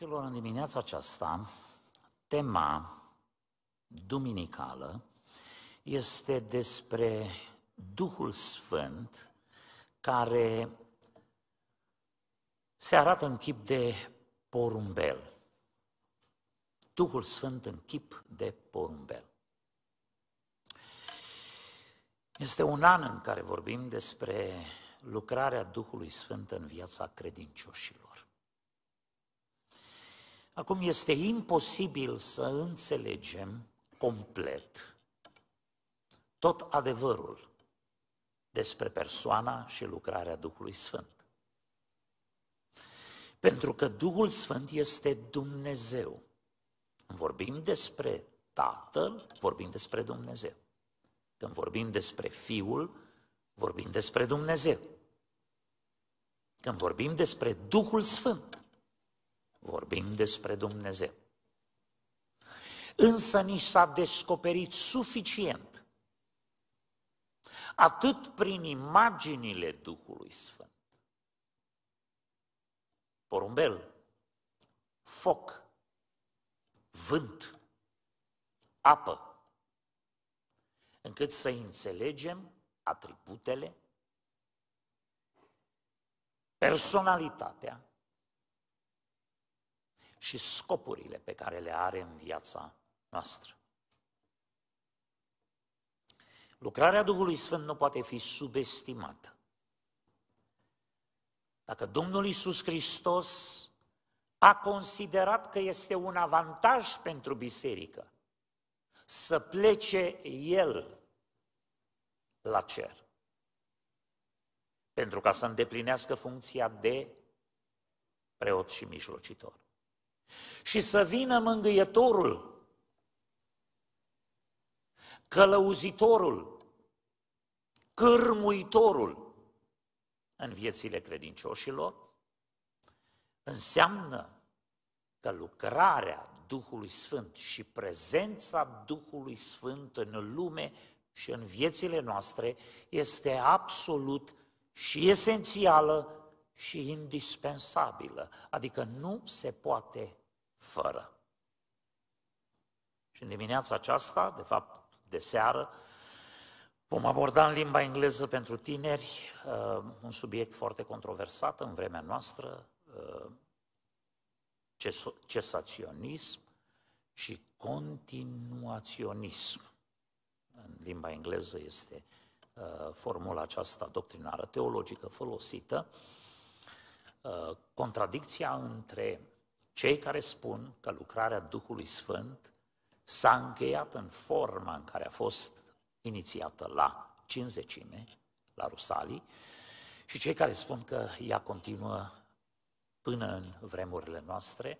Iubiților, în dimineața aceasta, tema duminicală este despre Duhul Sfânt care se arată în chip de porumbel. Duhul Sfânt în chip de porumbel. Este un an în care vorbim despre lucrarea Duhului Sfânt în viața credincioșilor. Acum este imposibil să înțelegem complet tot adevărul despre persoana și lucrarea Duhului Sfânt. Pentru că Duhul Sfânt este Dumnezeu. Vorbim despre Tatăl, vorbim despre Dumnezeu. Când vorbim despre Fiul, vorbim despre Dumnezeu. Când vorbim despre Duhul Sfânt, Vorbim despre Dumnezeu. Însă ni s-a descoperit suficient, atât prin imaginile Duhului Sfânt, porumbel, foc, vânt, apă, încât să înțelegem atributele, personalitatea, și scopurile pe care le are în viața noastră. Lucrarea Duhului Sfânt nu poate fi subestimată. Dacă Domnul Isus Hristos a considerat că este un avantaj pentru biserică să plece El la cer, pentru ca să îndeplinească funcția de preot și mijlocitor și să vină mângâietorul, călăuzitorul, cârmuitorul în viețile credincioșilor, înseamnă că lucrarea Duhului Sfânt și prezența Duhului Sfânt în lume și în viețile noastre este absolut și esențială și indispensabilă, adică nu se poate fără. Și în dimineața aceasta, de fapt de seară, vom aborda în limba engleză pentru tineri uh, un subiect foarte controversat în vremea noastră, uh, cesaționism și continuaționism. În limba engleză este uh, formula aceasta doctrinară teologică folosită. Uh, Uh, contradicția între cei care spun că lucrarea Duhului Sfânt s-a încheiat în forma în care a fost inițiată la cinzecime, la Rusalii, și cei care spun că ea continuă până în vremurile noastre,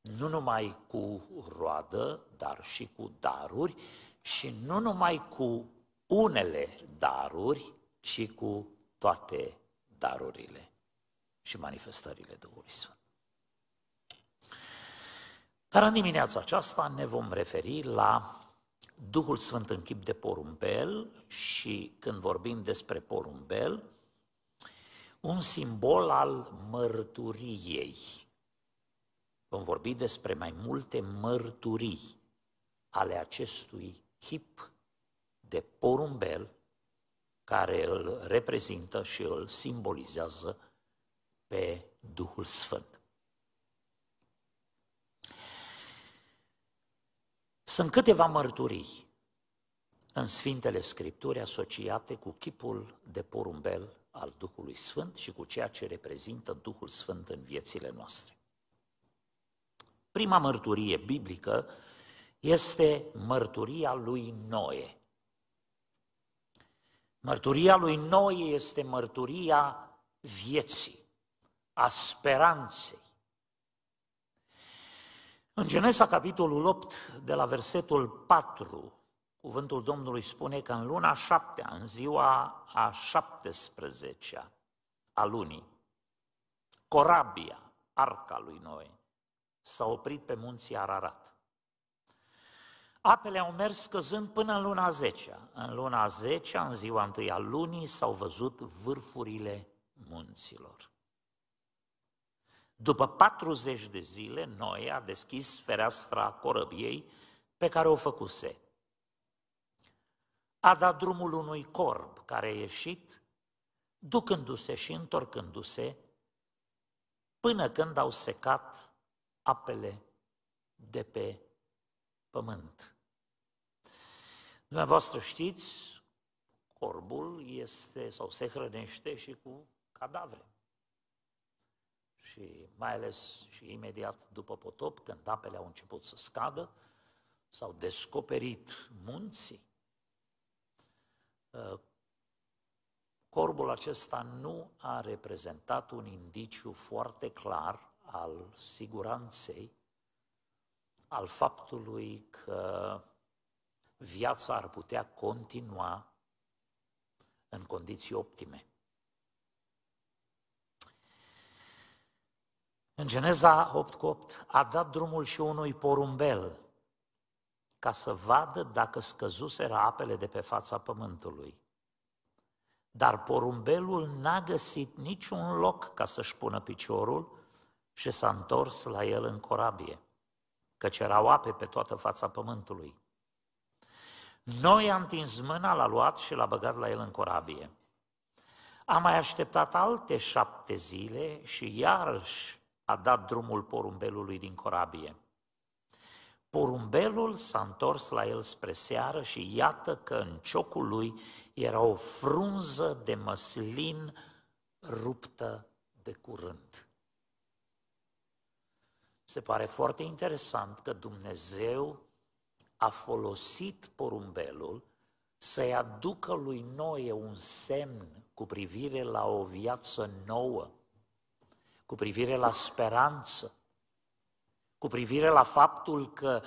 nu numai cu roadă, dar și cu daruri și nu numai cu unele daruri, ci cu toate darurile și manifestările Duhului Sfânt. Dar în dimineața aceasta ne vom referi la Duhul Sfânt în chip de porumbel și când vorbim despre porumbel, un simbol al mărturiei. Vom vorbi despre mai multe mărturii ale acestui chip de porumbel care îl reprezintă și îl simbolizează pe Duhul Sfânt. Sunt câteva mărturii în Sfintele Scripturi asociate cu chipul de porumbel al Duhului Sfânt și cu ceea ce reprezintă Duhul Sfânt în viețile noastre. Prima mărturie biblică este mărturia lui Noe. Mărturia lui Noe este mărturia vieții a speranței. În Genesa, capitolul 8, de la versetul 4, cuvântul Domnului spune că în luna 7, în ziua a 17-a a lunii, corabia, arca lui Noe, s-a oprit pe munții Ararat. Apele au mers căzând până în luna 10 -a. În luna 10 -a, în ziua întâi a lunii, s-au văzut vârfurile munților. După 40 de zile, Noe a deschis fereastra corăbiei pe care o făcuse. A dat drumul unui corb care a ieșit, ducându-se și întorcându-se, până când au secat apele de pe pământ. Dumneavoastră știți, corbul este sau se hrănește și cu cadavre și mai ales și imediat după potop, când apele au început să scadă, s-au descoperit munții. Uh, corbul acesta nu a reprezentat un indiciu foarte clar al siguranței, al faptului că viața ar putea continua în condiții optime. În Geneza 8 cu 8 a dat drumul și unui porumbel ca să vadă dacă scăzuseră apele de pe fața pământului. Dar porumbelul n-a găsit niciun loc ca să-și pună piciorul și s-a întors la el în corabie, căci erau ape pe toată fața pământului. Noi am tins mâna, l-a luat și l-a băgat la el în corabie. A mai așteptat alte șapte zile și iarăși a dat drumul porumbelului din corabie. Porumbelul s-a întors la el spre seară și iată că în ciocul lui era o frunză de măslin ruptă de curând. Se pare foarte interesant că Dumnezeu a folosit porumbelul să-i aducă lui Noe un semn cu privire la o viață nouă cu privire la speranță, cu privire la faptul că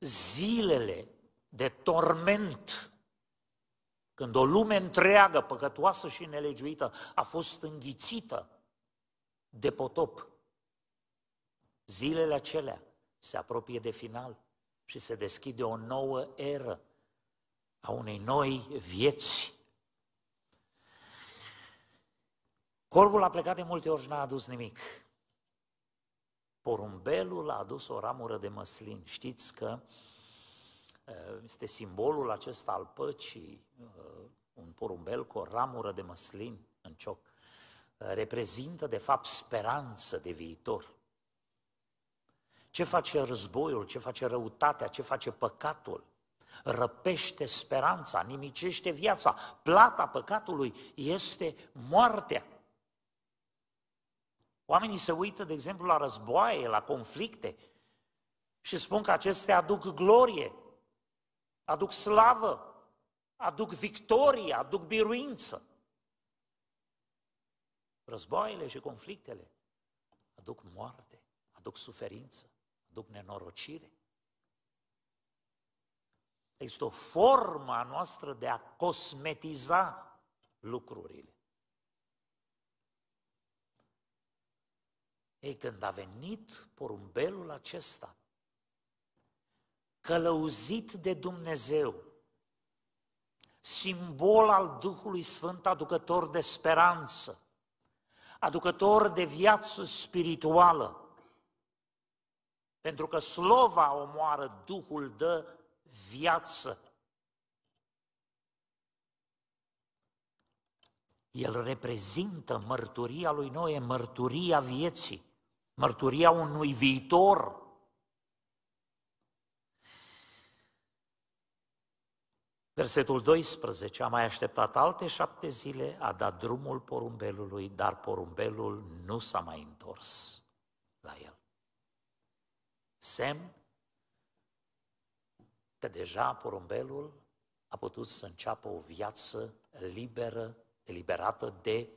zilele de torment, când o lume întreagă, păcătoasă și nelegiuită, a fost înghițită de potop, zilele acelea se apropie de final și se deschide o nouă eră a unei noi vieți Corbul a plecat de multe ori și n-a adus nimic. Porumbelul a adus o ramură de măslin. Știți că uh, este simbolul acesta al păcii, uh, un porumbel cu o ramură de măslin în cioc, uh, reprezintă de fapt speranță de viitor. Ce face războiul, ce face răutatea, ce face păcatul? Răpește speranța, nimicește viața. Plata păcatului este moartea. Oamenii se uită, de exemplu, la războaie, la conflicte și spun că acestea aduc glorie, aduc slavă, aduc victorie, aduc biruință. Războaiele și conflictele aduc moarte, aduc suferință, aduc nenorocire. Este o formă a noastră de a cosmetiza lucrurile. Ei, când a venit porumbelul acesta, călăuzit de Dumnezeu, simbol al Duhului Sfânt, aducător de speranță, aducător de viață spirituală, pentru că slova omoară, Duhul dă viață. El reprezintă mărturia lui Noe, mărturia vieții mărturia unui viitor. Versetul 12, a mai așteptat alte șapte zile, a dat drumul porumbelului, dar porumbelul nu s-a mai întors la el. Semn că deja porumbelul a putut să înceapă o viață liberă, eliberată de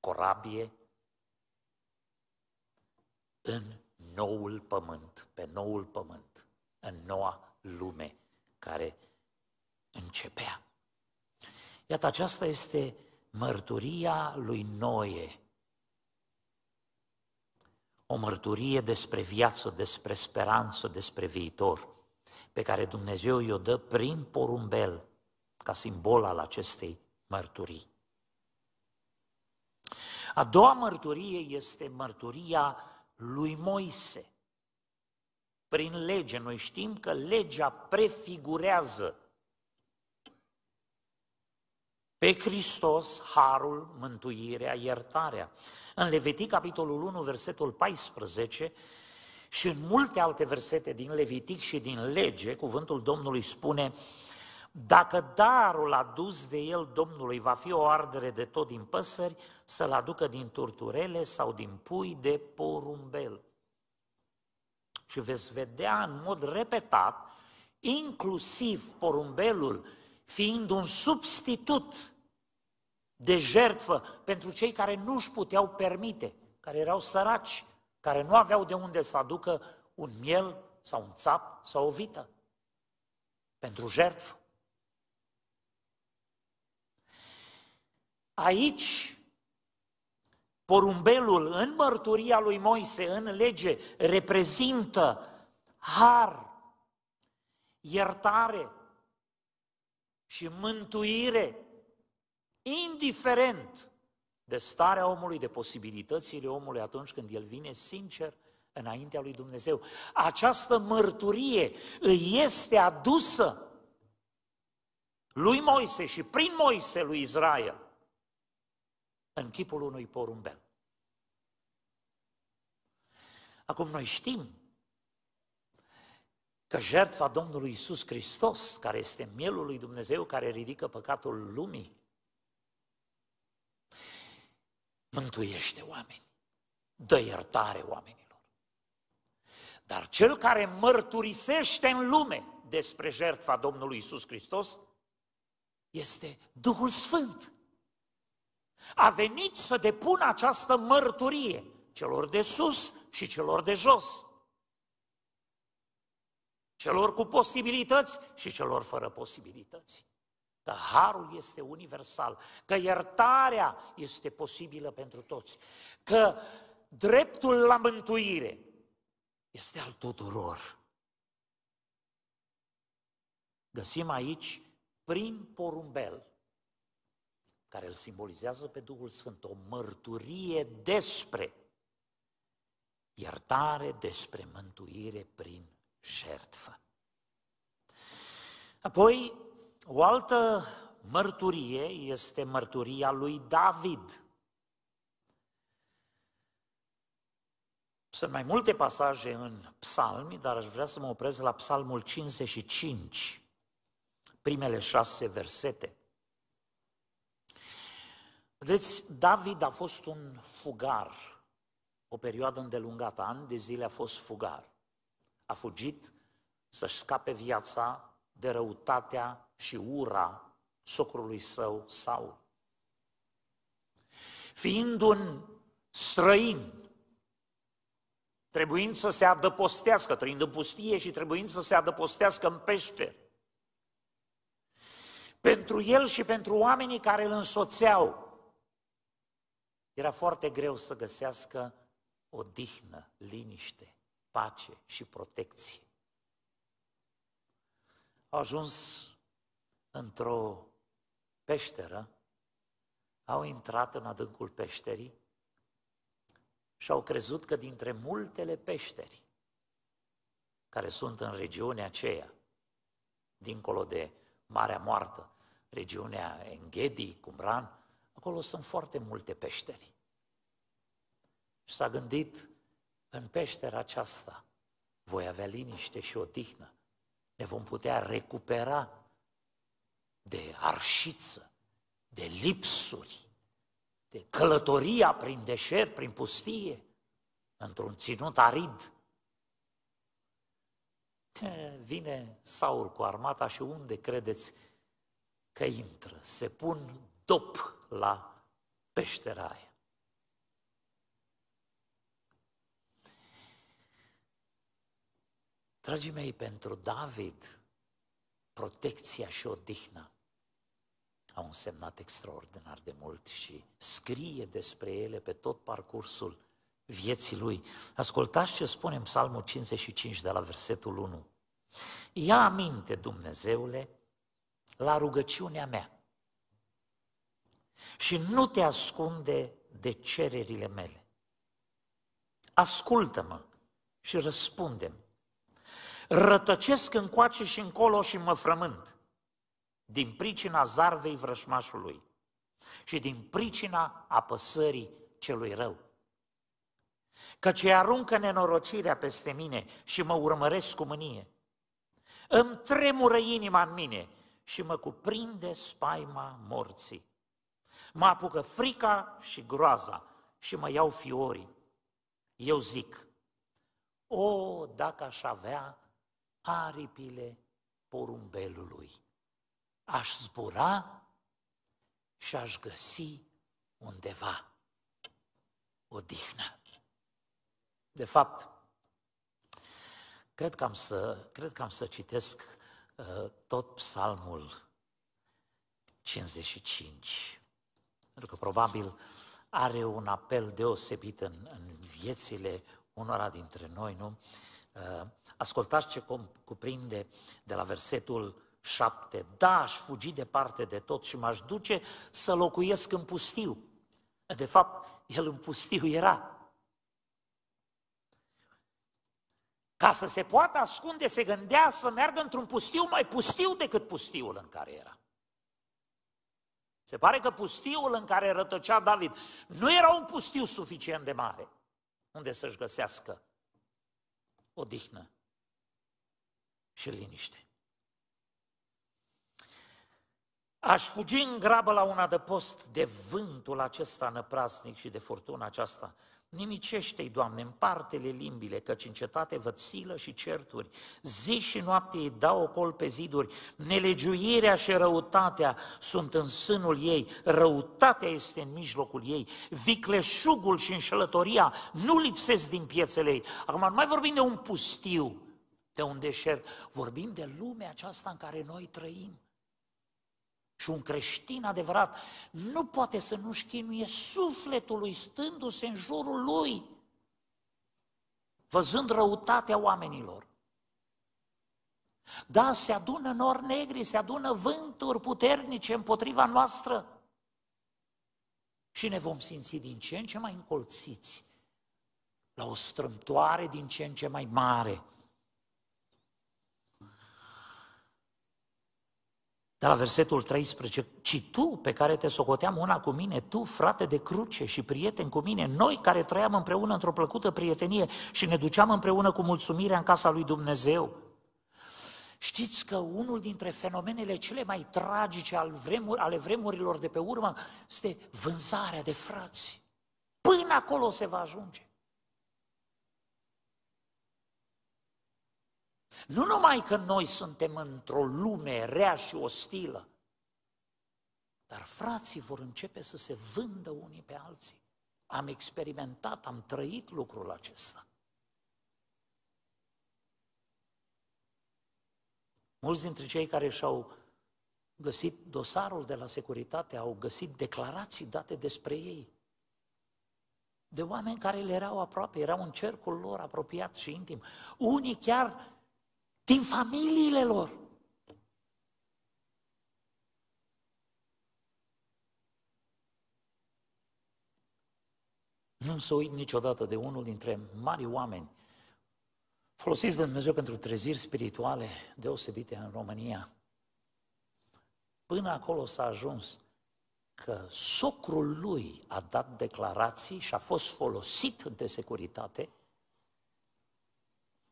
corabie, în noul pământ, pe noul pământ, în noua lume care începea. Iată, aceasta este mărturia lui Noe. O mărturie despre viață, despre speranță, despre viitor, pe care Dumnezeu i-o dă prin porumbel, ca simbol al acestei mărturii. A doua mărturie este mărturia lui Moise. Prin lege, noi știm că legea prefigurează pe Hristos, harul, mântuirea, iertarea. În Levitic, capitolul 1, versetul 14, și în multe alte versete din Levitic și din lege, cuvântul Domnului spune, dacă darul adus de el Domnului va fi o ardere de tot din păsări, să-l aducă din turturele sau din pui de porumbel. Și veți vedea în mod repetat, inclusiv porumbelul fiind un substitut de jertfă pentru cei care nu își puteau permite, care erau săraci, care nu aveau de unde să aducă un miel sau un țap sau o vită pentru jertfă. Aici, porumbelul în mărturia lui Moise, în lege, reprezintă har, iertare și mântuire, indiferent de starea omului, de posibilitățile omului atunci când el vine sincer înaintea lui Dumnezeu. Această mărturie îi este adusă lui Moise și prin Moise lui Israel în chipul unui porumbel. Acum noi știm că jertfa Domnului Isus Hristos, care este mielul lui Dumnezeu, care ridică păcatul lumii, mântuiește oameni, dă iertare oamenilor. Dar cel care mărturisește în lume despre jertfa Domnului Isus Hristos este Duhul Sfânt. A venit să depună această mărturie celor de sus și celor de jos. Celor cu posibilități și celor fără posibilități. Că harul este universal, că iertarea este posibilă pentru toți, că dreptul la mântuire este al tuturor. Găsim aici prin porumbel care îl simbolizează pe Duhul Sfânt, o mărturie despre iertare, despre mântuire prin jertfă. Apoi, o altă mărturie este mărturia lui David. Sunt mai multe pasaje în psalmi, dar aș vrea să mă opresc la psalmul 55, primele șase versete. Vedeți, David a fost un fugar o perioadă îndelungată, ani de zile a fost fugar. A fugit să-și scape viața de răutatea și ura socrului său, Saul. Fiind un străin, trebuind să se adăpostească, trăind în pustie și trebuind să se adăpostească în pește. Pentru el și pentru oamenii care îl însoțeau, era foarte greu să găsească odihnă, liniște, pace și protecție. Au ajuns într-o peșteră, au intrat în adâncul peșterii și au crezut că dintre multele peșteri care sunt în regiunea aceea, dincolo de Marea Moartă, regiunea Enghedi, Cumran, acolo sunt foarte multe peșteri și s-a gândit în peștera aceasta voi avea liniște și odihnă, ne vom putea recupera de arșiță, de lipsuri, de călătoria prin deșert, prin pustie, într-un ținut arid. Vine Saul cu armata și unde credeți că intră? Se pun dop la peștera aia. Dragii mei, pentru David, protecția și odihna au însemnat extraordinar de mult și scrie despre ele pe tot parcursul vieții lui. Ascultați ce spune în Psalmul 55 de la versetul 1. Ia aminte, Dumnezeule, la rugăciunea mea și nu te ascunde de cererile mele. Ascultă-mă și răspunde răspunde-mi rătăcesc încoace și încolo și mă frământ, din pricina zarvei vrășmașului și din pricina apăsării celui rău. Căci aruncă nenorocirea peste mine și mă urmăresc cu mânie. Îmi tremură inima în mine și mă cuprinde spaima morții. Mă apucă frica și groaza și mă iau fiorii. Eu zic, o, dacă aș avea aripile porumbelului. Aș zbura și aș găsi undeva o dihnă. De fapt, cred că am să, cred că am să citesc uh, tot psalmul 55, pentru că probabil are un apel deosebit în, în viețile unora dintre noi, nu? Uh, Ascultați ce cuprinde de la versetul 7. Da, aș fugi departe de tot și m-aș duce să locuiesc în pustiu. De fapt, el în pustiu era. Ca să se poată ascunde, se gândea să meargă într-un pustiu mai pustiu decât pustiul în care era. Se pare că pustiul în care rătăcea David nu era un pustiu suficient de mare unde să-și găsească o și liniște. Aș fugi în grabă la un adăpost de vântul acesta năprasnic și de furtuna aceasta. Nimicește-i, Doamne, în partele limbile, căci în cetate văd silă și certuri. Zi și noapte îi dau ocol pe ziduri. Nelegiuirea și răutatea sunt în sânul ei. Răutatea este în mijlocul ei. Vicleșugul și înșelătoria nu lipsesc din piețele ei. Acum nu mai vorbim de un pustiu, de un deșert. Vorbim de lumea aceasta în care noi trăim. Și un creștin adevărat nu poate să nu-și chinuie sufletul lui stându-se în jurul lui, văzând răutatea oamenilor. Da, se adună nori negri, se adună vânturi puternice împotriva noastră și ne vom simți din ce în ce mai încolțiți la o strâmtoare din ce în ce mai mare – de la versetul 13, ci tu pe care te socoteam una cu mine, tu frate de cruce și prieten cu mine, noi care trăiam împreună într-o plăcută prietenie și ne duceam împreună cu mulțumirea în casa lui Dumnezeu. Știți că unul dintre fenomenele cele mai tragice ale vremurilor de pe urmă este vânzarea de frați. Până acolo se va ajunge. Nu numai că noi suntem într-o lume rea și ostilă, dar frații vor începe să se vândă unii pe alții. Am experimentat, am trăit lucrul acesta. Mulți dintre cei care și-au găsit dosarul de la securitate, au găsit declarații date despre ei, de oameni care le erau aproape, erau în cercul lor apropiat și intim. Unii chiar din familiile lor. Nu am să uit niciodată de unul dintre mari oameni folosiți de Dumnezeu pentru treziri spirituale deosebite în România. Până acolo s-a ajuns că socrul lui a dat declarații și a fost folosit de securitate –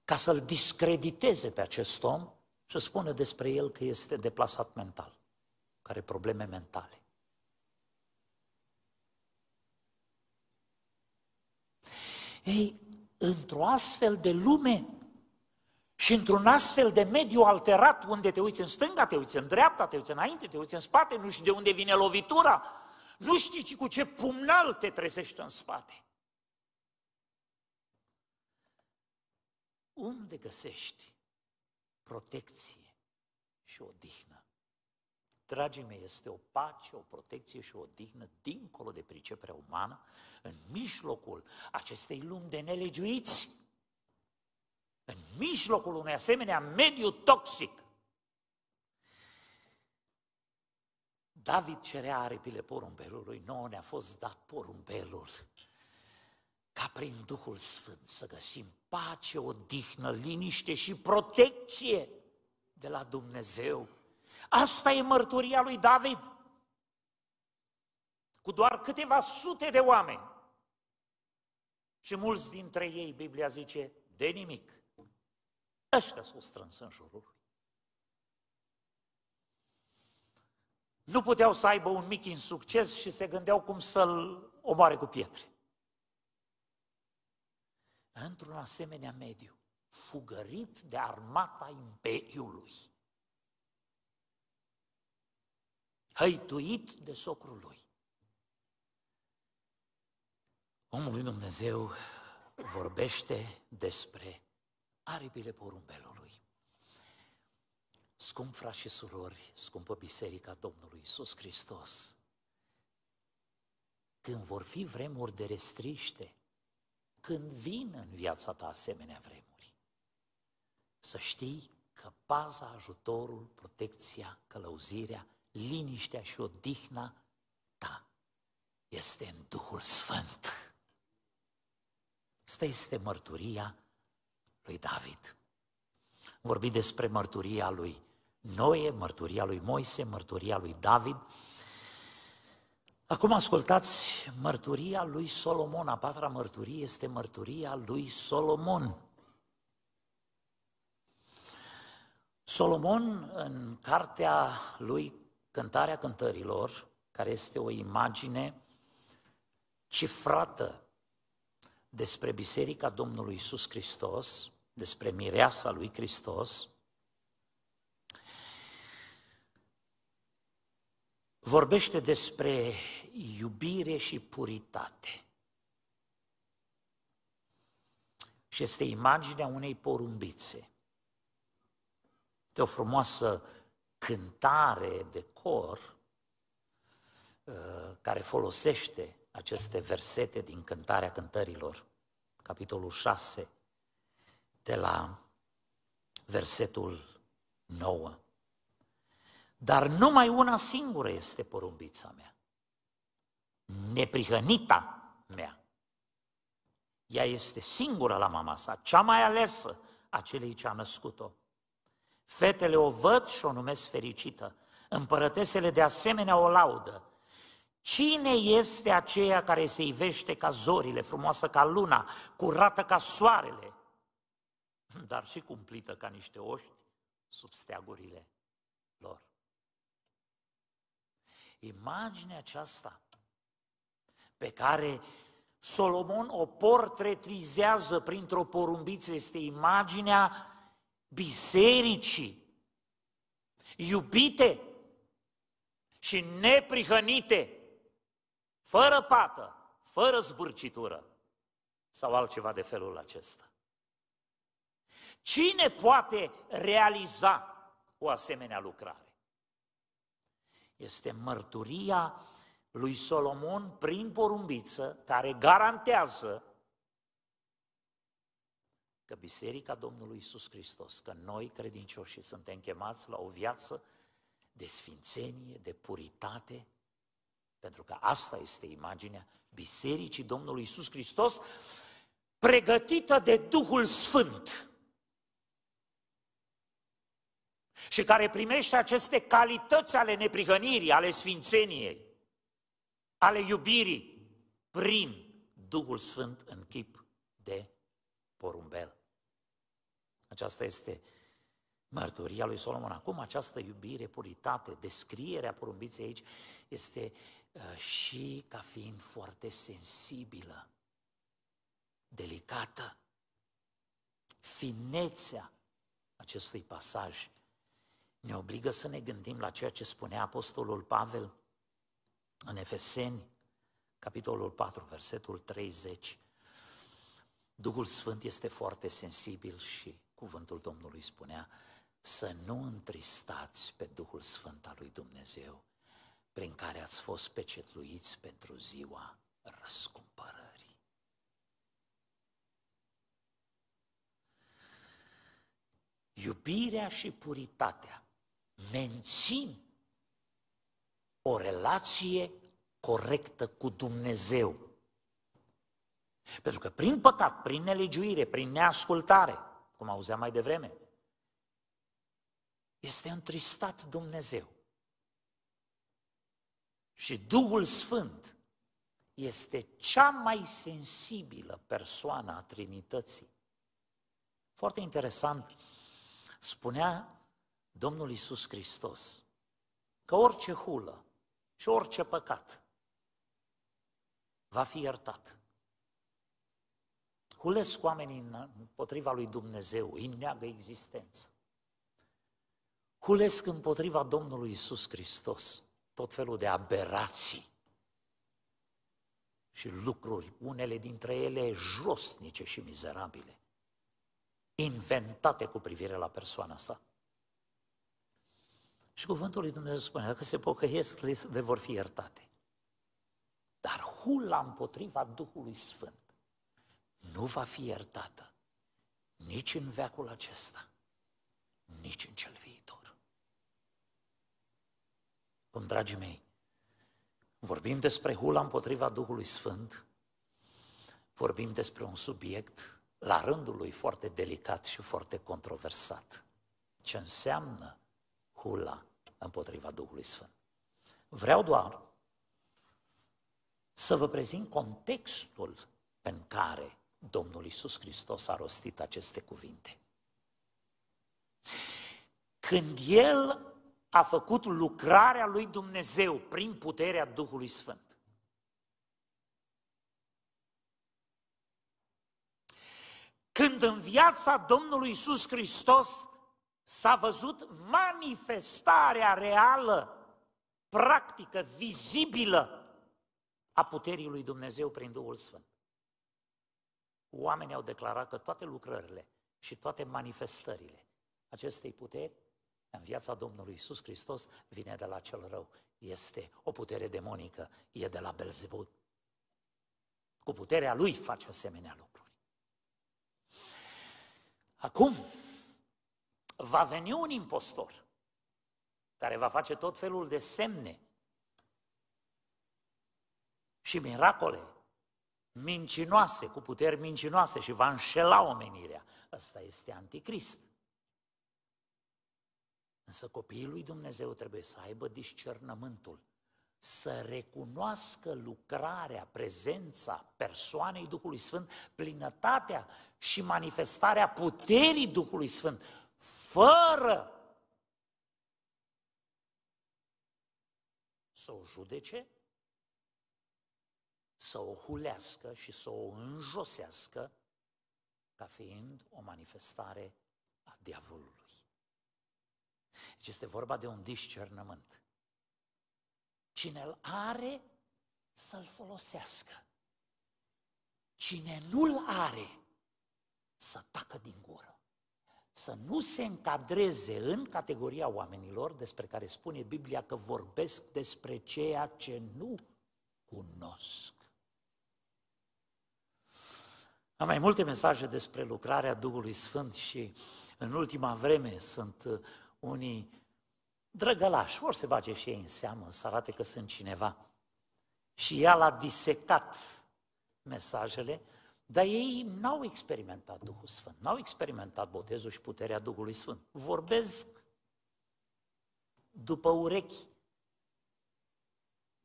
ca să-l discrediteze pe acest om și spune despre el că este deplasat mental, că are probleme mentale. Ei, într-o astfel de lume și într-un astfel de mediu alterat, unde te uiți în stânga, te uiți în dreapta, te uiți înainte, te uiți în spate, nu știi de unde vine lovitura, nu știi cu ce pumnal te trezești în spate. unde găsești protecție și odihnă? Dragii mei, este o pace, o protecție și o odihnă dincolo de priceperea umană, în mijlocul acestei lumi de nelegiuiți, în mijlocul unui asemenea mediu toxic. David cerea aripile porumbelului, nouă ne-a fost dat porumbelul ca prin Duhul Sfânt să găsim pace, odihnă, liniște și protecție de la Dumnezeu. Asta e mărturia lui David. Cu doar câteva sute de oameni. Și mulți dintre ei, Biblia zice, de nimic. Ăștia s-au strâns în jurul Nu puteau să aibă un mic insucces și se gândeau cum să-l omoare cu pietre într-un asemenea mediu, fugărit de armata imperiului, hăituit de socrul lui. Omul lui Dumnezeu vorbește despre aripile porumbelului. Scump frați și surori, scumpă Biserica Domnului Iisus Hristos, când vor fi vremuri de restriște, când vin în viața ta asemenea vremuri, să știi că paza, ajutorul, protecția, călăuzirea, liniștea și odihna ta este în Duhul Sfânt. Asta este mărturia lui David. Vorbi despre mărturia lui Noe, mărturia lui Moise, mărturia lui David, Acum ascultați mărturia lui Solomon, a patra mărturie este mărturia lui Solomon. Solomon, în cartea lui Cântarea Cântărilor, care este o imagine cifrată despre Biserica Domnului Iisus Hristos, despre mireasa lui Hristos, vorbește despre iubire și puritate. Și este imaginea unei porumbițe. Este o frumoasă cântare de cor uh, care folosește aceste versete din Cântarea Cântărilor, capitolul 6, de la versetul 9. Dar numai una singură este porumbița mea, neprihănita mea. Ea este singura la mama sa, cea mai alesă a celei ce a născut-o. Fetele o văd și o numesc fericită, împărătesele de asemenea o laudă. Cine este aceea care se ivește ca zorile, frumoasă ca luna, curată ca soarele, dar și cumplită ca niște oști sub steagurile Imaginea aceasta pe care Solomon o portretizează printr-o porumbiță este imaginea bisericii iubite și neprihănite, fără pată, fără zbârcitură sau altceva de felul acesta. Cine poate realiza o asemenea lucrare? Este mărturia lui Solomon prin porumbiță care garantează că Biserica Domnului Isus Hristos, că noi credincioșii suntem chemați la o viață de sfințenie, de puritate, pentru că asta este imaginea Bisericii Domnului Isus Hristos, pregătită de Duhul Sfânt. și care primește aceste calități ale neprihănirii, ale sfințeniei, ale iubirii, prin Duhul Sfânt în chip de porumbel. Aceasta este mărturia lui Solomon. Acum această iubire, puritate, descrierea porumbiței aici este uh, și ca fiind foarte sensibilă, delicată. Finețea acestui pasaj ne obligă să ne gândim la ceea ce spunea Apostolul Pavel în Efeseni, capitolul 4, versetul 30. Duhul Sfânt este foarte sensibil și cuvântul Domnului spunea să nu întristați pe Duhul Sfânt al lui Dumnezeu, prin care ați fost pecetluiți pentru ziua răscumpărării. Iubirea și puritatea mențin o relație corectă cu Dumnezeu. Pentru că prin păcat, prin nelegiuire, prin neascultare, cum auzeam mai devreme, este întristat Dumnezeu. Și Duhul Sfânt este cea mai sensibilă persoană a Trinității. Foarte interesant, spunea Domnul Isus Hristos, că orice hulă și orice păcat va fi iertat. Hulesc oamenii împotriva lui Dumnezeu, îi neagă existența. Hulesc împotriva Domnului Isus Hristos tot felul de aberații și lucruri, unele dintre ele josnice și mizerabile, inventate cu privire la persoana sa. Și cuvântul lui Dumnezeu spune: „Dacă se pocăiesc, le vor fi iertate. Dar hula împotriva Duhului Sfânt nu va fi iertată nici în veacul acesta, nici în cel viitor. Cum, dragii mei, vorbim despre hula împotriva Duhului Sfânt, vorbim despre un subiect la rândul lui foarte delicat și foarte controversat. Ce înseamnă hula împotriva Duhului Sfânt. Vreau doar să vă prezint contextul în care Domnul Isus Hristos a rostit aceste cuvinte. Când El a făcut lucrarea lui Dumnezeu prin puterea Duhului Sfânt. Când în viața Domnului Isus Hristos s-a văzut manifestarea reală, practică, vizibilă a puterii lui Dumnezeu prin Duhul Sfânt. Oamenii au declarat că toate lucrările și toate manifestările acestei puteri în viața Domnului Isus Hristos vine de la cel rău. Este o putere demonică, e de la Belzebub. Cu puterea lui face asemenea lucruri. Acum, va veni un impostor care va face tot felul de semne și miracole mincinoase, cu puteri mincinoase și va înșela omenirea. Ăsta este anticrist. Însă copiii lui Dumnezeu trebuie să aibă discernământul, să recunoască lucrarea, prezența persoanei Duhului Sfânt, plinătatea și manifestarea puterii Duhului Sfânt fără să o judece, să o hulească și să o înjosească ca fiind o manifestare a diavolului. Deci este vorba de un discernământ. Cine îl are, să-l folosească. Cine nu-l are, să tacă din gură să nu se încadreze în categoria oamenilor despre care spune Biblia că vorbesc despre ceea ce nu cunosc. Am mai multe mesaje despre lucrarea Duhului Sfânt și în ultima vreme sunt uh, unii drăgălași, vor se bage și ei în seamă, să arate că sunt cineva. Și el a disecat mesajele dar ei n-au experimentat Duhul Sfânt, n-au experimentat botezul și puterea Duhului Sfânt. Vorbesc după urechi,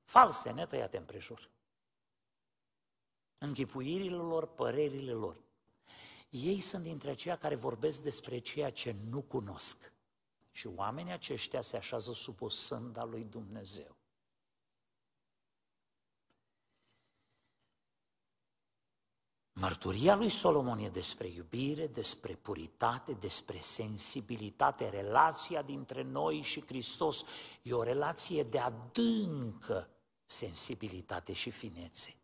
false, netăiate împrejur. Închipuirile lor, părerile lor. Ei sunt dintre aceia care vorbesc despre ceea ce nu cunosc. Și oamenii aceștia se așează sub o sânda lui Dumnezeu. Mărturia lui Solomon e despre iubire, despre puritate, despre sensibilitate. Relația dintre noi și Hristos e o relație de adâncă sensibilitate și finețe.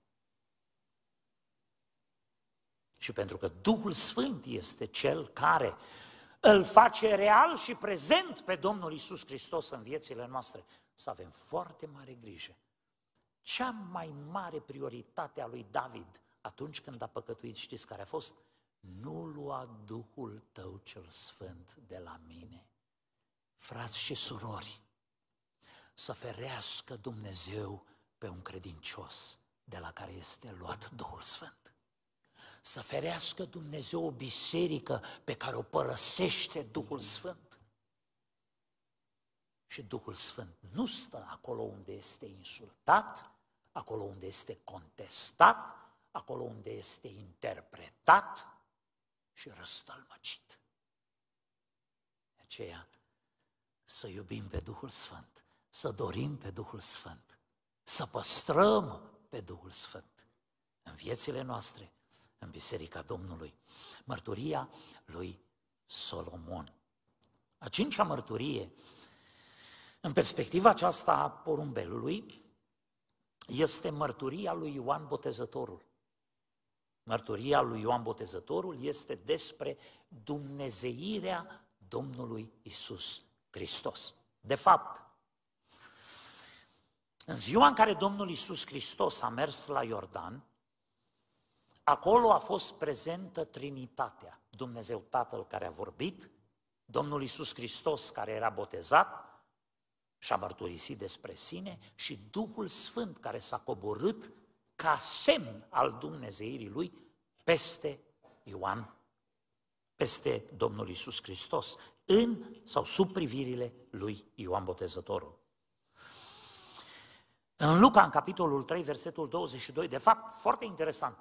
Și pentru că Duhul Sfânt este cel care îl face real și prezent pe Domnul Isus Hristos în viețile noastre, să avem foarte mare grijă. Cea mai mare prioritate a lui David – atunci când a păcătuit, știți care a fost? Nu lua Duhul tău cel sfânt de la mine. Frați și surori, să ferească Dumnezeu pe un credincios de la care este luat Duhul Sfânt. Să ferească Dumnezeu o biserică pe care o părăsește Duhul Sfânt. Și Duhul Sfânt nu stă acolo unde este insultat, acolo unde este contestat, acolo unde este interpretat și răstălmăcit. De aceea, să iubim pe Duhul Sfânt, să dorim pe Duhul Sfânt, să păstrăm pe Duhul Sfânt în viețile noastre, în Biserica Domnului. Mărturia lui Solomon. A cincea mărturie, în perspectiva aceasta a porumbelului, este mărturia lui Ioan Botezătorul. Mărturia lui Ioan Botezătorul este despre dumnezeirea Domnului Isus Hristos. De fapt, în ziua în care Domnul Isus Hristos a mers la Iordan, acolo a fost prezentă Trinitatea, Dumnezeu Tatăl care a vorbit, Domnul Isus Hristos care era botezat și a mărturisit despre sine și Duhul Sfânt care s-a coborât ca semn al Dumnezeirii lui peste Ioan, peste Domnul Isus Hristos, în sau sub privirile lui Ioan Botezătorul. În Luca, în capitolul 3, versetul 22, de fapt, foarte interesant,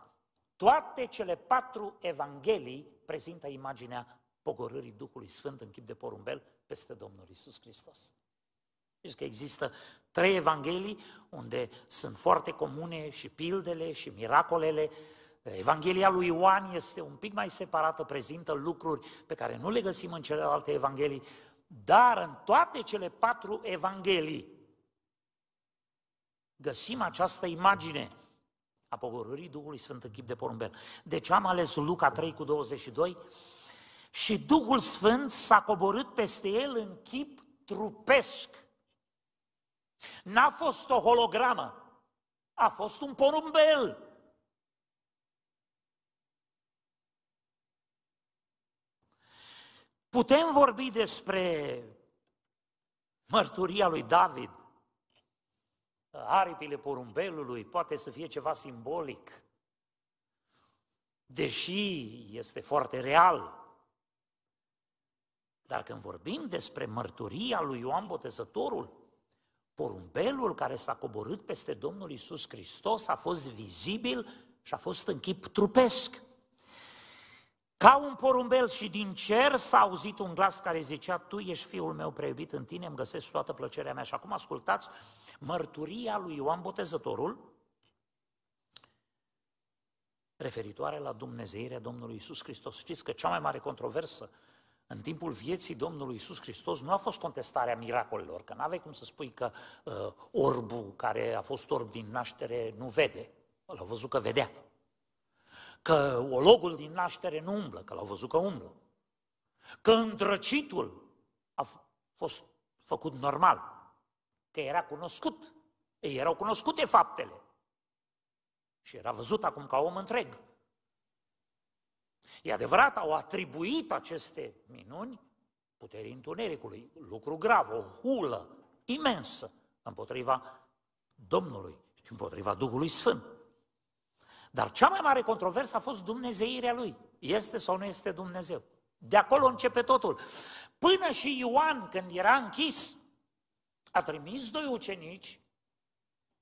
toate cele patru evanghelii prezintă imaginea pogorârii Duhului Sfânt în chip de porumbel peste Domnul Isus Hristos. Știți că există trei evanghelii unde sunt foarte comune și pildele și miracolele. Evanghelia lui Ioan este un pic mai separată, prezintă lucruri pe care nu le găsim în celelalte evanghelii, dar în toate cele patru evanghelii găsim această imagine a pogorârii Duhului Sfânt în chip de porumbel. Deci am ales Luca 3 cu 22 și Duhul Sfânt s-a coborât peste el în chip trupesc. N-a fost o hologramă, a fost un porumbel. Putem vorbi despre mărturia lui David, aripile porumbelului, poate să fie ceva simbolic, deși este foarte real. Dar când vorbim despre mărturia lui Ioan Botezătorul, Porumbelul care s-a coborât peste Domnul Isus Hristos a fost vizibil și a fost în chip trupesc. Ca un porumbel și din cer s-a auzit un glas care zicea, tu ești fiul meu preiubit în tine, îmi găsesc toată plăcerea mea. Și acum ascultați mărturia lui Ioan Botezătorul, referitoare la Dumnezeirea Domnului Isus Hristos. Știți că cea mai mare controversă în timpul vieții Domnului Isus Hristos nu a fost contestarea miracolelor, că nu aveai cum să spui că uh, orbul care a fost orb din naștere nu vede, l-au văzut că vedea. Că ologul din naștere nu umblă, că l-au văzut că umblă. Că îndrăcitul a fost făcut normal, că era cunoscut, ei erau cunoscute faptele. Și era văzut acum ca om întreg. E adevărat, au atribuit aceste minuni puterii întunericului, lucru grav, o hulă imensă împotriva Domnului și împotriva Duhului Sfânt. Dar cea mai mare controversă a fost dumnezeirea lui. Este sau nu este Dumnezeu? De acolo începe totul. Până și Ioan, când era închis, a trimis doi ucenici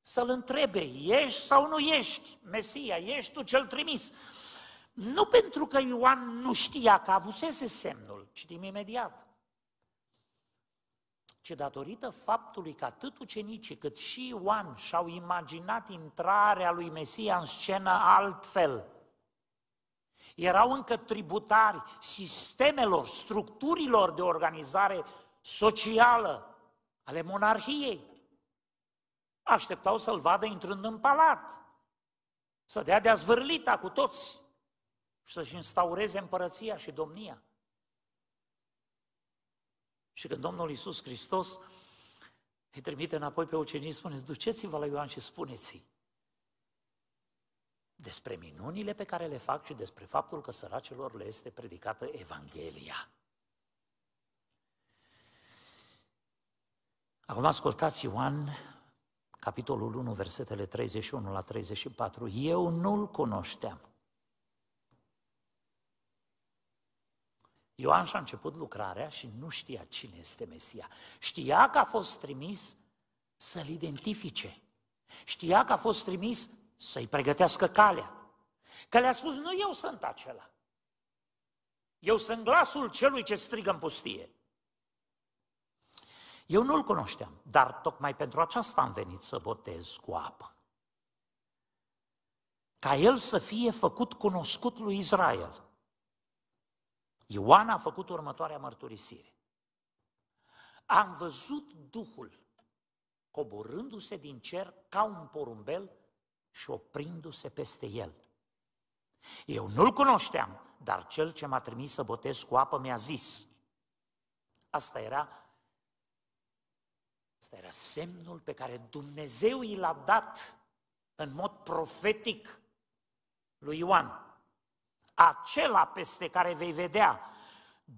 să-l întrebe, ești sau nu ești Mesia, ești tu cel trimis? Nu pentru că Ioan nu știa că avusese semnul, citim imediat, ci datorită faptului că atât ucenicii cât și Ioan și-au imaginat intrarea lui Mesia în scenă altfel. Erau încă tributari sistemelor, structurilor de organizare socială ale monarhiei. Așteptau să-l vadă intrând în palat, să dea de-a zvârlita cu toți și să-și instaureze împărăția și domnia. Și când Domnul Iisus Hristos îi trimite înapoi pe ucenici, spune, duceți-vă la Ioan și spuneți-i despre minunile pe care le fac și despre faptul că săracilor le este predicată Evanghelia. Acum ascultați Ioan, capitolul 1, versetele 31 la 34. Eu nu-l cunoșteam. Ioan și-a început lucrarea și nu știa cine este Mesia. Știa că a fost trimis să-l identifice. Știa că a fost trimis să-i pregătească calea. Că le-a spus, nu eu sunt acela. Eu sunt glasul celui ce strigă în pustie. Eu nu-l cunoșteam, dar tocmai pentru aceasta am venit să botez cu apă. Ca el să fie făcut cunoscut lui Israel. Ioan a făcut următoarea mărturisire. Am văzut Duhul coborându-se din cer ca un porumbel și oprindu-se peste el. Eu nu-l cunoșteam, dar cel ce m-a trimis să botez cu apă mi-a zis. Asta era, asta era semnul pe care Dumnezeu i l-a dat în mod profetic lui Ioan acela peste care vei vedea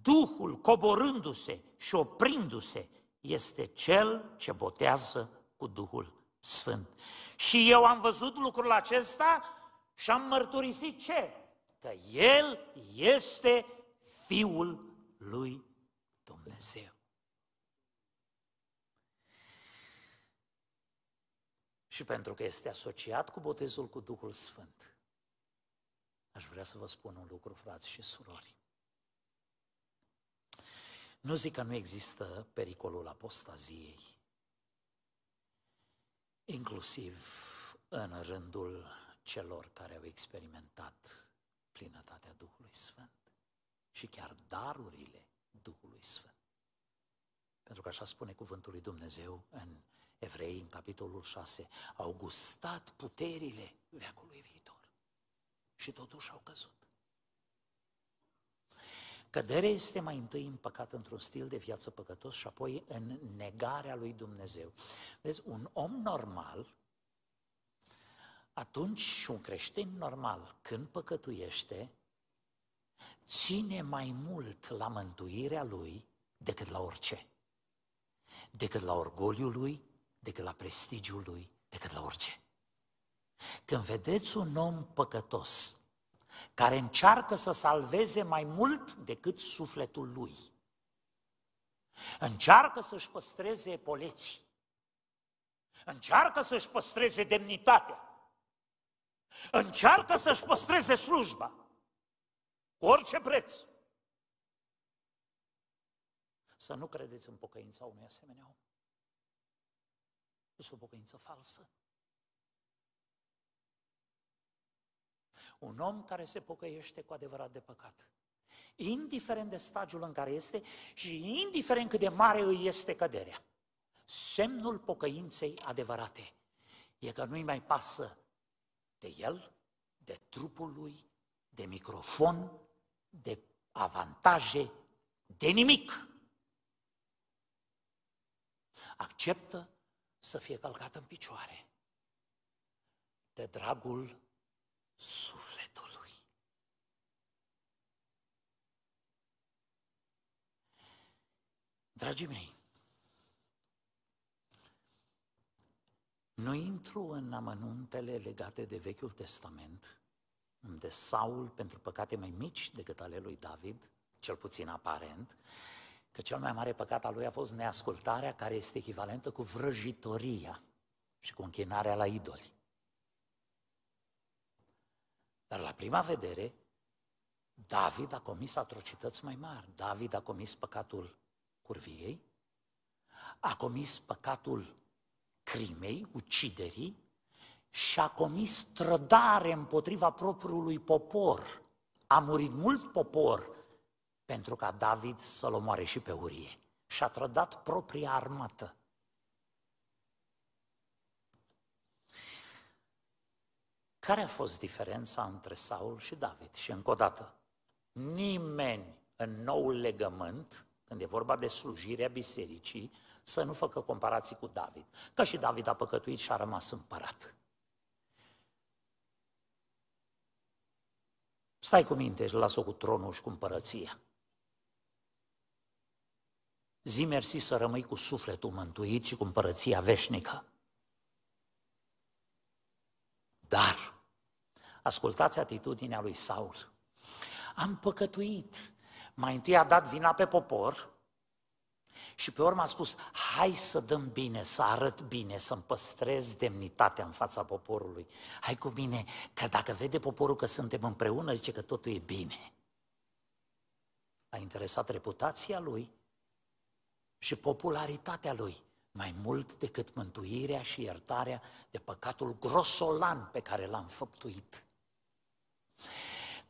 Duhul coborându-se și oprindu-se, este cel ce botează cu Duhul Sfânt. Și eu am văzut lucrul acesta și am mărturisit ce? Că El este Fiul lui Dumnezeu. Și pentru că este asociat cu botezul cu Duhul Sfânt, Aș vrea să vă spun un lucru, frați și surori. Nu zic că nu există pericolul apostaziei, inclusiv în rândul celor care au experimentat plinătatea Duhului Sfânt și chiar darurile Duhului Sfânt. Pentru că așa spune cuvântul lui Dumnezeu în Evrei, în capitolul 6, au gustat puterile veacului viitor. Și totuși au căzut. Căderea este mai întâi în păcat într-un stil de viață păcătos și apoi în negarea lui Dumnezeu. Vezi, un om normal, atunci și un creștin normal, când păcătuiește, ține mai mult la mântuirea lui decât la orice. Decât la orgoliul lui, decât la prestigiul lui, decât la orice. Când vedeți un om păcătos, care încearcă să salveze mai mult decât sufletul lui, încearcă să-și păstreze poleții, încearcă să-și păstreze demnitatea, încearcă să-și păstreze slujba, cu orice preț. Să nu credeți în pocăința unui asemenea om. Este o pocăință falsă. Un om care se pocăiește cu adevărat de păcat. Indiferent de stagiul în care este și indiferent cât de mare îi este căderea. Semnul pocăinței adevărate e că nu-i mai pasă de el, de trupul lui, de microfon, de avantaje, de nimic. Acceptă să fie călcat în picioare de dragul sufletului. Dragii mei, noi intru în amănuntele legate de Vechiul Testament, unde Saul, pentru păcate mai mici decât ale lui David, cel puțin aparent, că cel mai mare păcat al lui a fost neascultarea, care este echivalentă cu vrăjitoria și cu închinarea la idoli. Dar la prima vedere, David a comis atrocități mai mari. David a comis păcatul curviei, a comis păcatul crimei, uciderii și a comis trădare împotriva propriului popor. A murit mult popor pentru ca David să-l omoare și pe Urie. Și a trădat propria armată. Care a fost diferența între Saul și David? Și încă o dată, nimeni în nou legământ, când e vorba de slujirea bisericii, să nu facă comparații cu David. Că și David a păcătuit și a rămas împărat. Stai cu minte și las-o cu tronul și cu împărăția. Zi mersi să rămâi cu sufletul mântuit și cu împărăția veșnică. Dar Ascultați atitudinea lui Saul. Am păcătuit. Mai întâi a dat vina pe popor și pe urmă a spus, hai să dăm bine, să arăt bine, să-mi păstrez demnitatea în fața poporului. Hai cu mine, că dacă vede poporul că suntem împreună, zice că totul e bine. A interesat reputația lui și popularitatea lui mai mult decât mântuirea și iertarea de păcatul grosolan pe care l-am făptuit.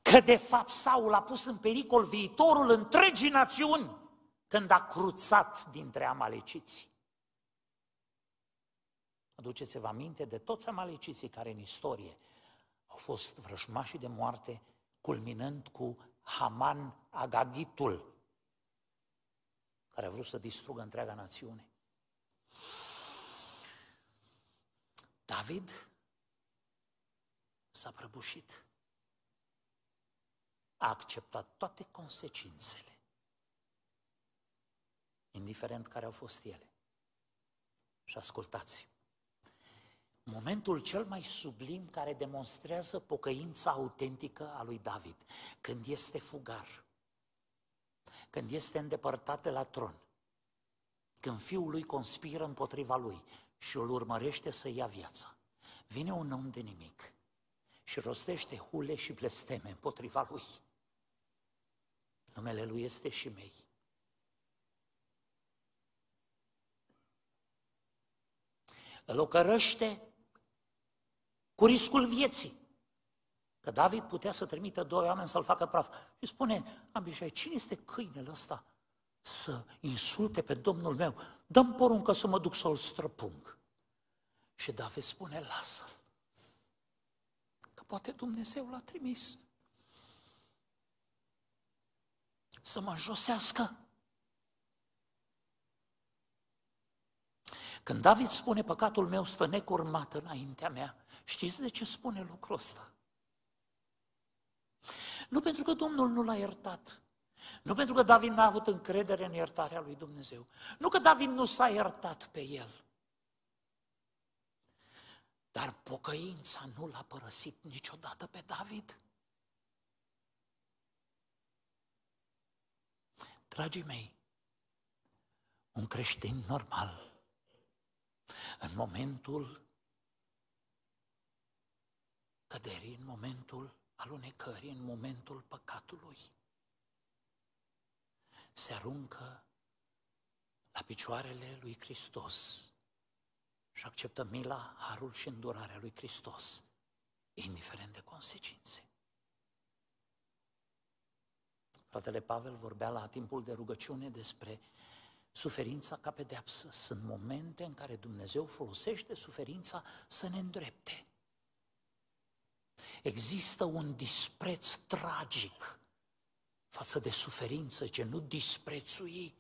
Că de fapt Saul a pus în pericol viitorul întregii națiuni când a cruțat dintre amaleciți. Aduceți-vă aminte de toți amaleciții care în istorie au fost vrășmașii de moarte, culminând cu Haman Agagitul, care a vrut să distrugă întreaga națiune. David s-a prăbușit a acceptat toate consecințele, indiferent care au fost ele. Și ascultați, momentul cel mai sublim care demonstrează pocăința autentică a lui David, când este fugar, când este îndepărtat de la tron, când fiul lui conspiră împotriva lui și îl urmărește să ia viața. Vine un om de nimic și rostește hule și blesteme împotriva lui. Numele Lui este și mei. Îl ocărăște cu riscul vieții. Că David putea să trimită doi oameni să-l facă praf. Și spune Abișai, cine este câinele ăsta să insulte pe Domnul meu? Dăm poruncă să mă duc să-l străpung. Și David spune, lasă-l, că poate Dumnezeu l-a trimis să mă josească. Când David spune, păcatul meu stă necurmat înaintea mea, știți de ce spune lucrul ăsta? Nu pentru că Domnul nu l-a iertat, nu pentru că David n-a avut încredere în iertarea lui Dumnezeu, nu că David nu s-a iertat pe el, dar pocăința nu l-a părăsit niciodată pe David. Dragii mei, un creștin normal, în momentul căderii, în momentul alunecării, în momentul păcatului, se aruncă la picioarele lui Hristos și acceptă mila, harul și îndurarea lui Hristos, indiferent de consecințe. Fratele Pavel vorbea la timpul de rugăciune despre suferința ca pedeapsă. Sunt momente în care Dumnezeu folosește suferința să ne îndrepte. Există un dispreț tragic față de suferință, ce nu disprețui,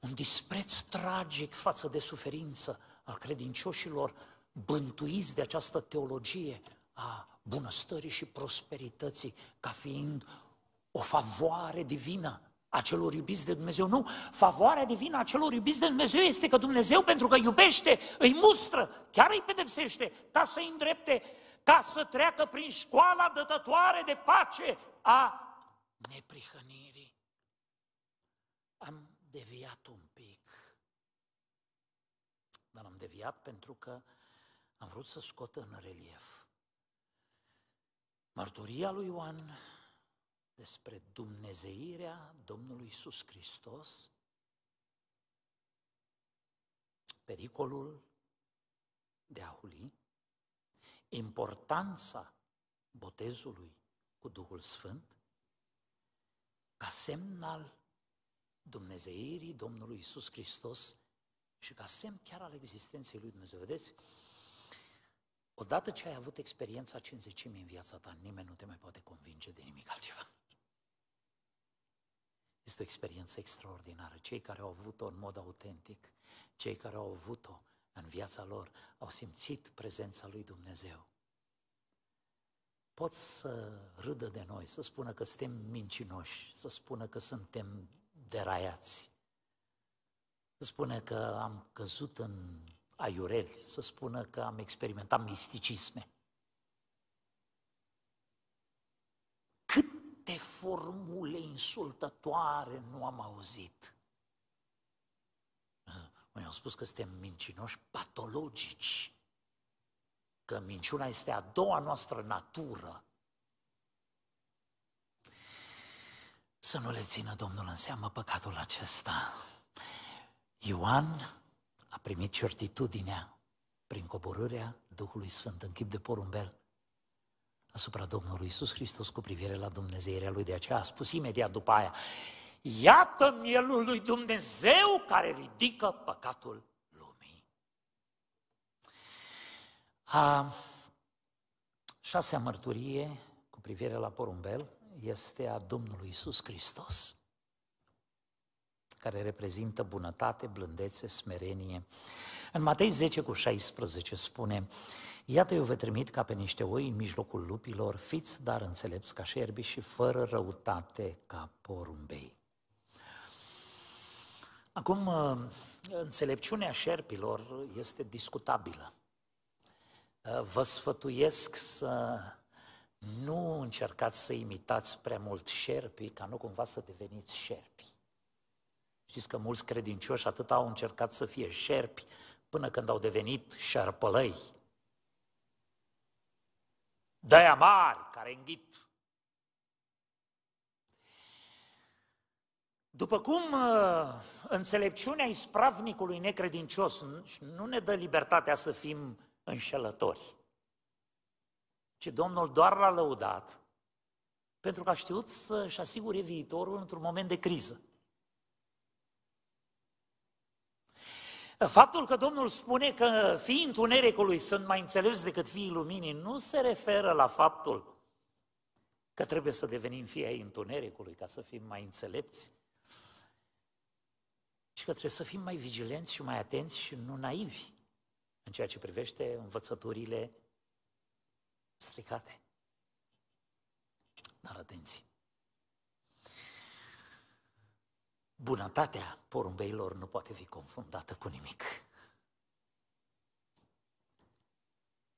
un dispreț tragic față de suferință al credincioșilor bântuiți de această teologie a bunăstării și prosperității ca fiind o favoare divină a celor iubiți de Dumnezeu. Nu, favoarea divină a celor iubiți de Dumnezeu este că Dumnezeu, pentru că iubește, îi mustră, chiar îi pedepsește, ca să îi îndrepte, ca să treacă prin școala dătătoare de pace a neprihănirii. Am deviat un pic, dar am deviat pentru că am vrut să scot în relief mărturia lui Ioan despre dumnezeirea Domnului Iisus Hristos, pericolul de a huli, importanța botezului cu Duhul Sfânt, ca semn al dumnezeirii Domnului Iisus Hristos și ca semn chiar al existenței lui Dumnezeu. Vedeți? Odată ce ai avut experiența cinzecimii în viața ta, nimeni nu te mai poate convinge de nimic altceva. Este o experiență extraordinară. Cei care au avut-o în mod autentic, cei care au avut-o în viața lor, au simțit prezența lui Dumnezeu. Pot să râdă de noi, să spună că suntem mincinoși, să spună că suntem deraiați, să spună că am căzut în aiureli, să spună că am experimentat misticisme. Câte formule insultătoare nu am auzit. Mai au spus că suntem mincinoși patologici, că minciuna este a doua noastră natură. Să nu le țină Domnul în seamă păcatul acesta. Ioan a primit certitudinea prin coborârea Duhului Sfânt în chip de porumbel asupra Domnului Isus Hristos cu privire la Dumnezeirea Lui. De aceea a spus imediat după aia, iată mielul lui Dumnezeu care ridică păcatul lumii. A șasea mărturie cu privire la porumbel este a Domnului Isus Hristos, care reprezintă bunătate, blândețe, smerenie. În Matei 10 cu 16 spune, Iată eu vă trimit ca pe niște oi în mijlocul lupilor, fiți dar înțelepți ca șerbi și fără răutate ca porumbei. Acum, ă, înțelepciunea șerpilor este discutabilă. Ă, vă sfătuiesc să nu încercați să imitați prea mult șerpii, ca nu cumva să deveniți șerpi. Știți că mulți credincioși atât au încercat să fie șerpi, până când au devenit șerpălăi, de mari care înghit. După cum uh, înțelepciunea ispravnicului necredincios nu ne dă libertatea să fim înșelători, ci Domnul doar l-a lăudat pentru că a știut să-și asigure viitorul într-un moment de criză. Faptul că Domnul spune că fiii întunericului sunt mai înțelepți decât fiii luminii nu se referă la faptul că trebuie să devenim fii ai întunericului ca să fim mai înțelepți, ci că trebuie să fim mai vigilenți și mai atenți și nu naivi în ceea ce privește învățăturile stricate. Dar atenție! bunătatea porumbeilor nu poate fi confundată cu nimic.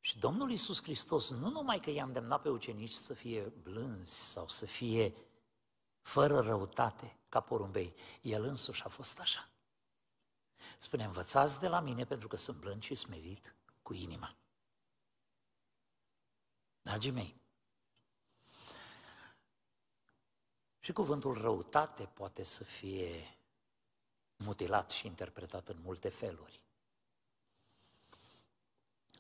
Și Domnul Iisus Hristos nu numai că i-a îndemnat pe ucenici să fie blânzi sau să fie fără răutate ca porumbei, El însuși a fost așa. Spune, învățați de la mine pentru că sunt blând și smerit cu inima. Dragii mei, Și cuvântul răutate poate să fie mutilat și interpretat în multe feluri.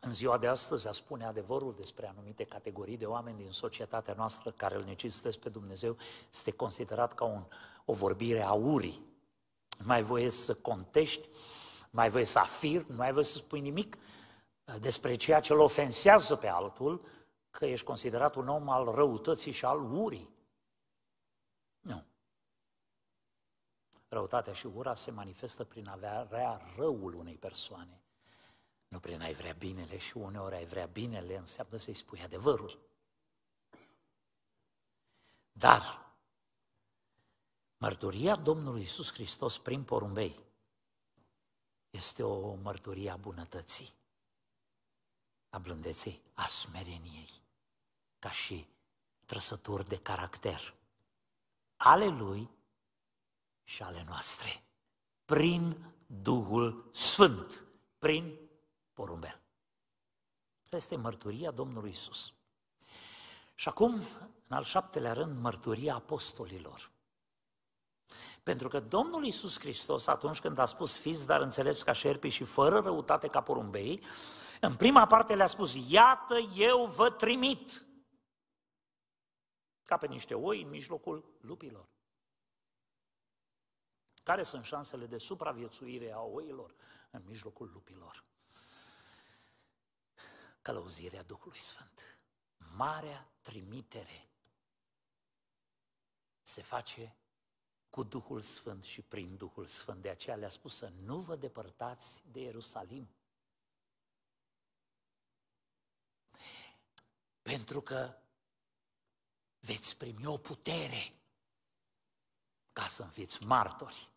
În ziua de astăzi a spune adevărul despre anumite categorii de oameni din societatea noastră care îl necesitesc pe Dumnezeu este considerat ca un, o vorbire a urii. Nu mai voie să contești, nu mai voie să afirmi, nu mai voie să spui nimic despre ceea ce îl ofensează pe altul, că ești considerat un om al răutății și al urii. Răutatea și ura se manifestă prin a vrea răul unei persoane. Nu prin a-i vrea binele și uneori ai vrea binele înseamnă să-i spui adevărul. Dar mărturia Domnului Isus Hristos prin porumbei este o mărturie a bunătății, a blândeței, a smereniei, ca și trăsături de caracter ale lui și ale noastre, prin Duhul Sfânt, prin porumbel. Este mărturia Domnului Isus. Și acum, în al șaptelea rând, mărturia apostolilor. Pentru că Domnul Isus Hristos, atunci când a spus fiți, dar înțelepți ca șerpi și fără răutate ca porumbei, în prima parte le-a spus, iată eu vă trimit, ca pe niște oi în mijlocul lupilor. Care sunt șansele de supraviețuire a oilor în mijlocul lupilor? Călăuzirea Duhului Sfânt. Marea trimitere se face cu Duhul Sfânt și prin Duhul Sfânt. De aceea le-a spus să nu vă depărtați de Ierusalim. Pentru că veți primi o putere ca să fiți martori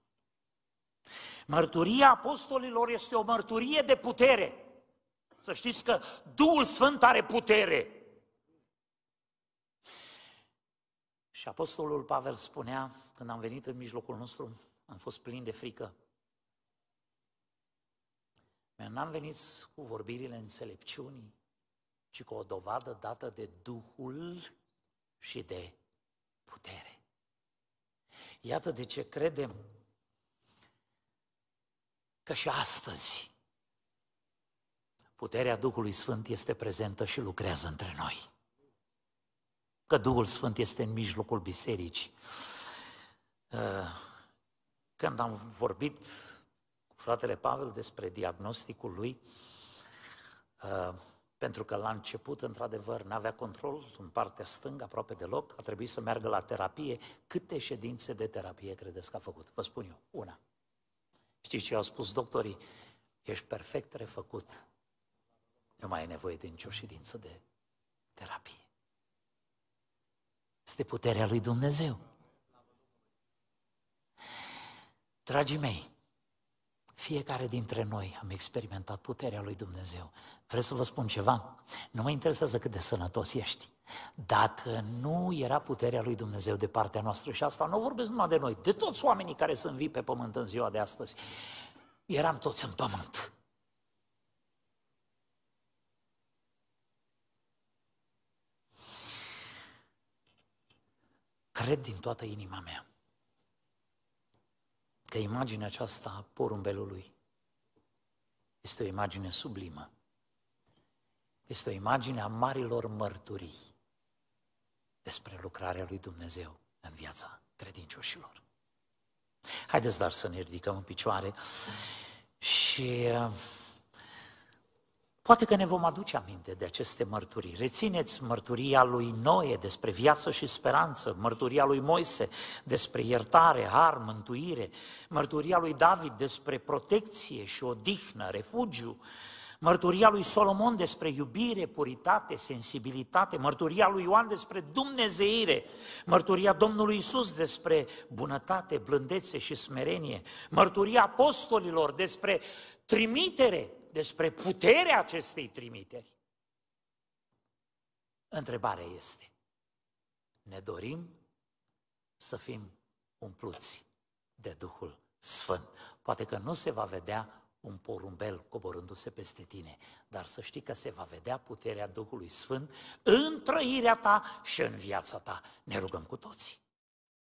Mărturia apostolilor este o mărturie de putere. Să știți că Duhul Sfânt are putere. Și apostolul Pavel spunea, când am venit în mijlocul nostru, am fost plin de frică. N-am venit cu vorbirile înțelepciunii, ci cu o dovadă dată de Duhul și de putere. Iată de ce credem că și astăzi puterea Duhului Sfânt este prezentă și lucrează între noi. Că Duhul Sfânt este în mijlocul bisericii. Ă, când am vorbit cu fratele Pavel despre diagnosticul lui, ă, pentru că la început, într-adevăr, n-avea control în partea stângă, aproape deloc, a trebuit să meargă la terapie. Câte ședințe de terapie credeți că a făcut? Vă spun eu, una. Știți ce au spus doctorii? Ești perfect refăcut. Nu mai ai nevoie de nicio ședință de terapie. Este puterea lui Dumnezeu. Dragii mei, fiecare dintre noi am experimentat puterea lui Dumnezeu. Vreți să vă spun ceva? Nu mă interesează cât de sănătos ești. Dacă nu era puterea lui Dumnezeu de partea noastră, și asta nu vorbesc numai de noi, de toți oamenii care sunt vii pe pământ în ziua de astăzi, eram toți în pământ. Cred din toată inima mea Poate imaginea aceasta a porumbelului este o imagine sublimă. Este o imagine a marilor mărturii despre lucrarea lui Dumnezeu în viața credincioșilor. Haideți dar să ne ridicăm în picioare și uh, Poate că ne vom aduce aminte de aceste mărturii. Rețineți mărturia lui Noe despre viață și speranță, mărturia lui Moise despre iertare, har, mântuire, mărturia lui David despre protecție și odihnă, refugiu, mărturia lui Solomon despre iubire, puritate, sensibilitate, mărturia lui Ioan despre dumnezeire, mărturia Domnului Isus despre bunătate, blândețe și smerenie, mărturia apostolilor despre trimitere, despre puterea acestei trimiteri. Întrebarea este, ne dorim să fim umpluți de Duhul Sfânt. Poate că nu se va vedea un porumbel coborându-se peste tine, dar să știi că se va vedea puterea Duhului Sfânt în trăirea ta și în viața ta. Ne rugăm cu toții!